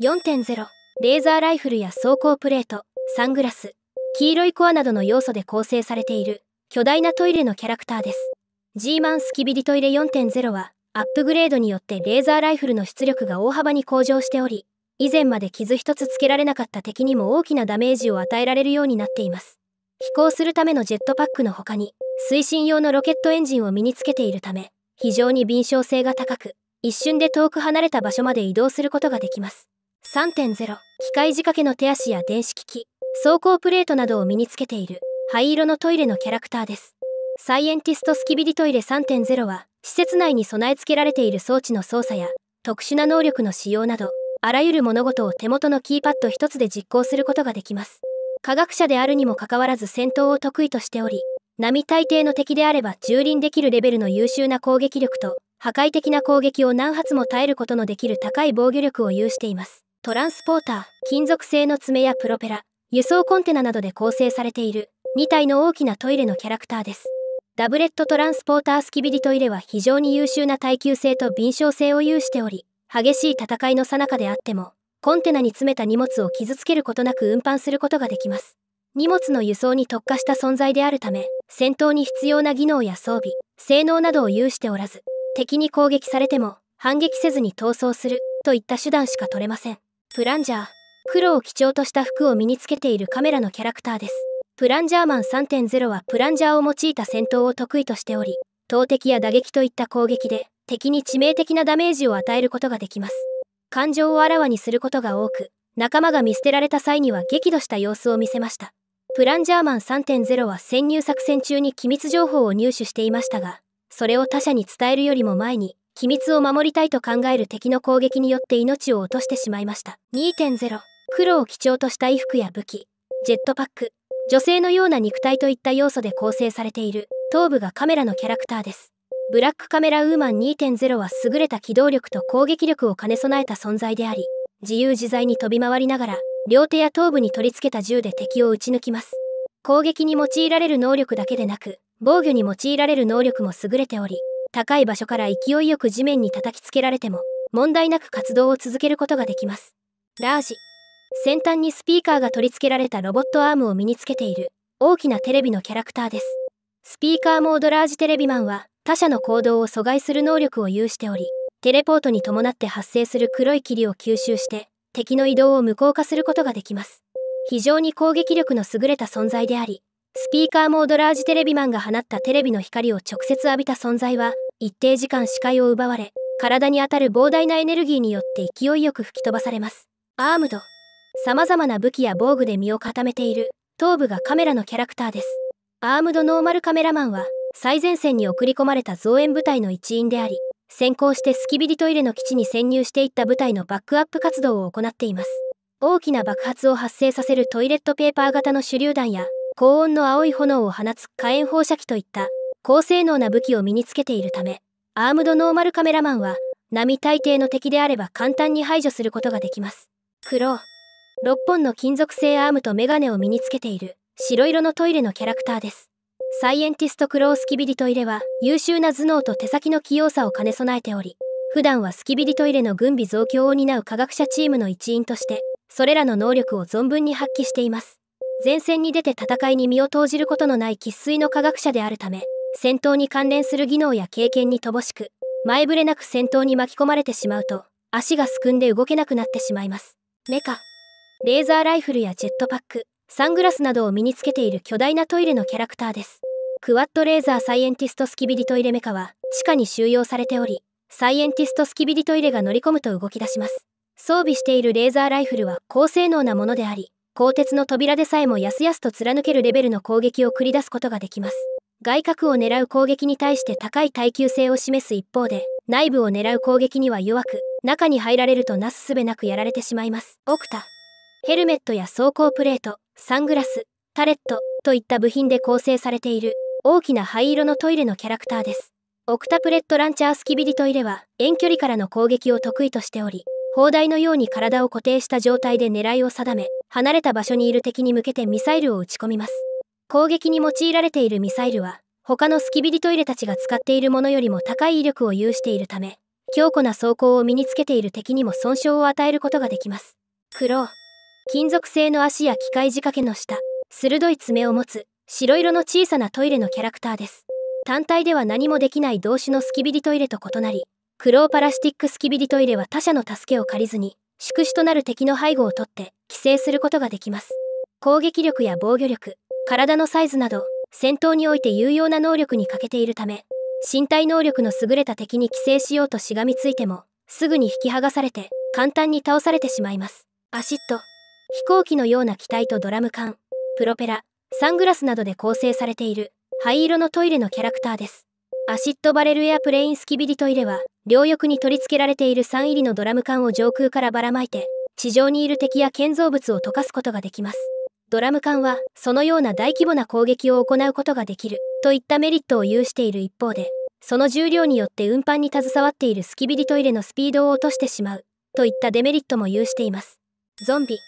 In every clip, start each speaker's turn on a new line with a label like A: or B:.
A: 4.0レーザーライフルや装甲プレートサングラス黄色いコアなどの要素で構成されている巨大なトイレのキャラクターです G マンスキビリトイレ4.0はアップグレードによってレーザーライフルの出力が大幅に向上しており以前まで傷一つつけられなかった敵にも大きなダメージを与えられるようになっています飛行するためのジェットパックの他に推進用のロケットエンジンを身につけているため非常に敏捷性が高く一瞬で遠く離れた場所まで移動することができます3.0機械仕掛けの手足や電子機器走行プレートなどを身につけている灰色のトイレのキャラクターですサイエンティストスキビリトイレ3.0は施設内に備え付けられている装置の操作や特殊な能力の使用などあらゆる物事を手元のキーパッド一つで実行することができます科学者であるにもかかわらず戦闘を得意としており並大抵の敵であれば蹂躙できるレベルの優秀な攻撃力と破壊的な攻撃を何発も耐えることのできる高い防御力を有していますトランスポーター、金属製の爪やプロペラ、輸送コンテナなどで構成されている2体の大きなトイレのキャラクターです。ダブレットトランスポータースキビリトイレは非常に優秀な耐久性と敏捷性を有しており、激しい戦いの最中であっても、コンテナに詰めた荷物を傷つけることなく運搬することができます。荷物の輸送に特化した存在であるため、戦闘に必要な技能や装備、性能などを有しておらず、敵に攻撃されても反撃せずに逃走するといった手段しか取れません。プランジャー黒を基調とした服を身につけているカメラのキャラクターですプランジャーマン3.0はプランジャーを用いた戦闘を得意としており投擲や打撃といった攻撃で敵に致命的なダメージを与えることができます感情をあらわにすることが多く仲間が見捨てられた際には激怒した様子を見せましたプランジャーマン3.0は潜入作戦中に機密情報を入手していましたがそれを他者に伝えるよりも前に秘密を守りたいと考える敵の攻撃によって命を落としてしまいました2.0黒を基調とした衣服や武器ジェットパック女性のような肉体といった要素で構成されている頭部がカメラのキャラクターですブラックカメラウーマン2.0は優れた機動力と攻撃力を兼ね備えた存在であり自由自在に飛び回りながら両手や頭部に取り付けた銃で敵を撃ち抜きます攻撃に用いられる能力だけでなく防御に用いられる能力も優れており高い場所から勢いよく地面に叩きつけられても問題なく活動を続けることができますラージ先端にスピーカーが取り付けられたロボットアームを身につけている大きなテレビのキャラクターですスピーカーモードラージテレビマンは他者の行動を阻害する能力を有しておりテレポートに伴って発生する黒い霧を吸収して敵の移動を無効化することができます非常に攻撃力の優れた存在でありスピーカーモードラージテレビマンが放ったテレビの光を直接浴びた存在は一定時間視界を奪われ体に当たる膨大なエネルギーによって勢いよく吹き飛ばされますアームドさまざまな武器や防具で身を固めている頭部がカメラのキャラクターですアームドノーマルカメラマンは最前線に送り込まれた増援部隊の一員であり先行してスキビリトイレの基地に潜入していった部隊のバックアップ活動を行っています大きな爆発を発生させるトイレットペーパー型の手榴弾や高温の青い炎を放つ火炎放射器といった高性能な武器を身につけているためアームドノーマルカメラマンは並大抵の敵であれば簡単に排除することができますクロ6本の金属製アームとメガネを身につけている白色のトイレのキャラクターですサイエンティストクロースキビリトイレは優秀な頭脳と手先の器用さを兼ね備えており普段はスキビリトイレの軍備増強を担う科学者チームの一員としてそれらの能力を存分に発揮しています前線に出て戦いに身を投じることのない生粋の科学者であるため戦闘に関連する技能や経験に乏しく前触れなく戦闘に巻き込まれてしまうと足がすくんで動けなくなってしまいますメカレーザーライフルやジェットパックサングラスなどを身につけている巨大なトイレのキャラクターですクワッドレーザーサイエンティストスキビリトイレメカは地下に収容されておりサイエンティストスキビリトイレが乗り込むと動き出します装備しているレーザーライフルは高性能なものであり鋼鉄の扉でさえもやすやすと貫けるレベルの攻撃を繰り出すことができます外角を狙う攻撃に対して高い耐久性を示す一方で内部を狙う攻撃には弱く中に入られるとなすすべなくやられてしまいますオクタヘルメットや装甲プレートサングラスタレットといった部品で構成されている大きな灰色のトイレのキャラクターですオクタプレットランチャースキビリトイレは遠距離からの攻撃を得意としており砲台のように体を固定した状態で狙いを定め離れた場所にいる敵に向けてミサイルを撃ち込みます攻撃に用いられているミサイルは他のスキビリトイレたちが使っているものよりも高い威力を有しているため強固な装甲を身につけている敵にも損傷を与えることができます苦労金属製の足や機械仕掛けの下鋭い爪を持つ白色の小さなトイレのキャラクターです単体では何もできない同種のスキビリトイレと異なりクローパラスティックスキビリトイレは他者の助けを借りずに宿主となる敵の背後を取って寄生することができます攻撃力や防御力体のサイズなど戦闘において有用な能力に欠けているため身体能力の優れた敵に寄生しようとしがみついてもすぐに引き剥がされて簡単に倒されてしまいますアシット飛行機のような機体とドラム缶プロペラサングラスなどで構成されている灰色のトイレのキャラクターですアシッドバレルエアプレインスキビリトイレは両翼に取り付けられている3入りのドラム缶を上空からばらまいて地上にいる敵や建造物を溶かすことができますドラム缶はそのような大規模な攻撃を行うことができるといったメリットを有している一方でその重量によって運搬に携わっているスキビリトイレのスピードを落としてしまうといったデメリットも有していますゾンビ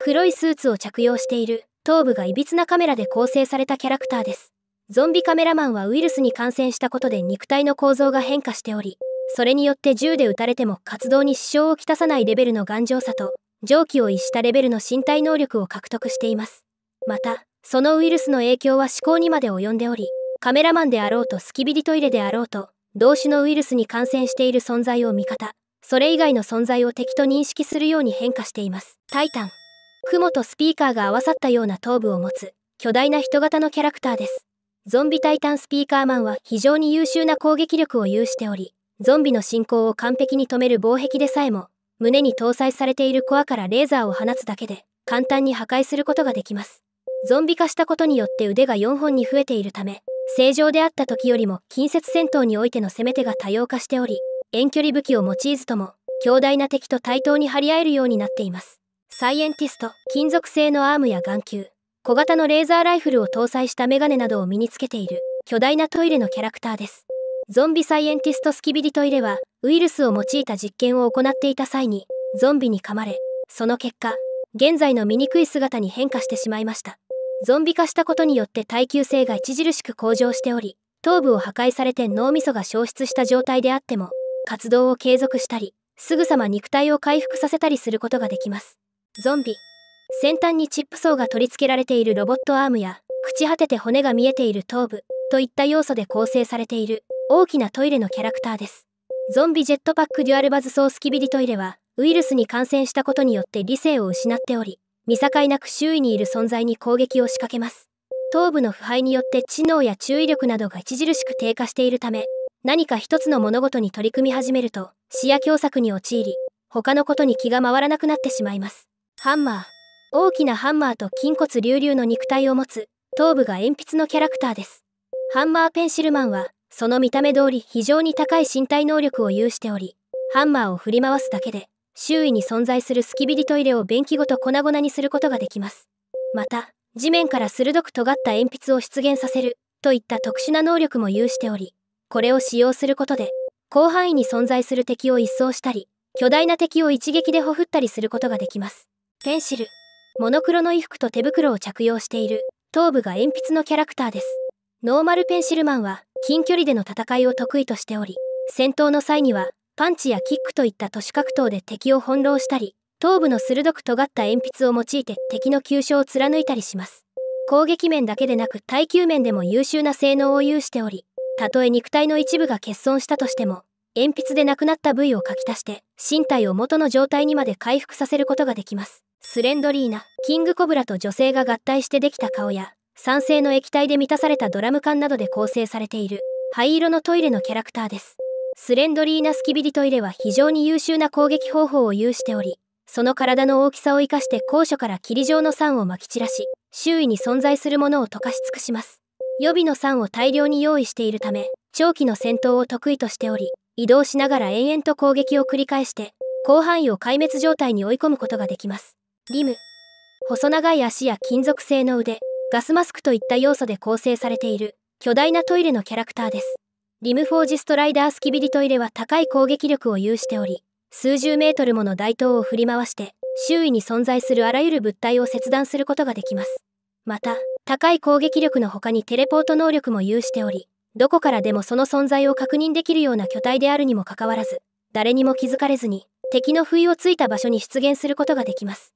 A: 黒いスーツを着用している頭部がいびつなカメラで構成されたキャラクターですゾンビカメラマンはウイルスに感染したことで肉体の構造が変化しておりそれによって銃で撃たれても活動に支障をきたさないレベルの頑丈さと蒸気を逸したレベルの身体能力を獲得していますまたそのウイルスの影響は思考にまで及んでおりカメラマンであろうとスキビリトイレであろうと同種のウイルスに感染している存在を味方それ以外の存在を敵と認識するように変化していますタイタン雲とスピーカーが合わさったような頭部を持つ巨大な人型のキャラクターですゾンビタイタンスピーカーマンは非常に優秀な攻撃力を有しており、ゾンビの進行を完璧に止める防壁でさえも、胸に搭載されているコアからレーザーを放つだけで、簡単に破壊することができます。ゾンビ化したことによって腕が4本に増えているため、正常であった時よりも近接戦闘においての攻め手が多様化しており、遠距離武器を用いずとも、強大な敵と対等に張り合えるようになっています。サイエンティスト、金属製のアームや眼球、小型のレーザーライフルを搭載したメガネなどを身につけている巨大なトイレのキャラクターです。ゾンビサイエンティストスキビリトイレはウイルスを用いた実験を行っていた際にゾンビに噛まれ、その結果、現在の醜い姿に変化してしまいました。ゾンビ化したことによって耐久性が著しく向上しており、頭部を破壊されて脳みそが消失した状態であっても、活動を継続したり、すぐさま肉体を回復させたりすることができます。ゾンビ先端にチップ層が取り付けられているロボットアームや朽ち果てて骨が見えている頭部といった要素で構成されている大きなトイレのキャラクターですゾンビジェットパックデュアルバズソースキビリトイレはウイルスに感染したことによって理性を失っており見境なく周囲にいる存在に攻撃を仕掛けます頭部の腐敗によって知能や注意力などが著しく低下しているため何か一つの物事に取り組み始めると視野狭窄に陥り他のことに気が回らなくなってしまいますハンマー大きなハンマーと筋骨隆々の肉体を持つ頭部が鉛筆のキャラクターですハンマーペンシルマンはその見た目通り非常に高い身体能力を有しておりハンマーを振り回すだけで周囲に存在するスキビリトイレを便器ごと粉々にすることができますまた地面から鋭く尖った鉛筆を出現させるといった特殊な能力も有しておりこれを使用することで広範囲に存在する敵を一掃したり巨大な敵を一撃でほふったりすることができますペンシルモノクロの衣服と手袋を着用している頭部が鉛筆のキャラクターですノーマルペンシルマンは近距離での戦いを得意としており戦闘の際にはパンチやキックといった都市格闘で敵を翻弄したり頭部の鋭く尖った鉛筆を用いて敵の急所を貫いたりします攻撃面だけでなく耐久面でも優秀な性能を有しておりたとえ肉体の一部が欠損したとしても鉛筆でなくなった部位を書き足して身体を元の状態にまで回復させることができますスレンドリーナ、キングコブラと女性が合体してできた顔や酸性の液体で満たされたドラム缶などで構成されている灰色のトイレのキャラクターですスレンドリーナスキビリトイレは非常に優秀な攻撃方法を有しておりその体の大きさを生かして高所から霧状の酸をまき散らし周囲に存在するものを溶かし尽くします予備の酸を大量に用意しているため長期の戦闘を得意としており移動しながら延々と攻撃を繰り返して広範囲を壊滅状態に追い込むことができますリム細長い足や金属製の腕ガスマスクといった要素で構成されている巨大なトイレのキャラクターですリムフォージストライダースキビリトイレは高い攻撃力を有しており数十メートルもの大塔を振り回して周囲に存在するあらゆる物体を切断することができますまた高い攻撃力の他にテレポート能力も有しておりどこからでもその存在を確認できるような巨体であるにもかかわらず誰にも気づかれずに敵の不意をついた場所に出現することができます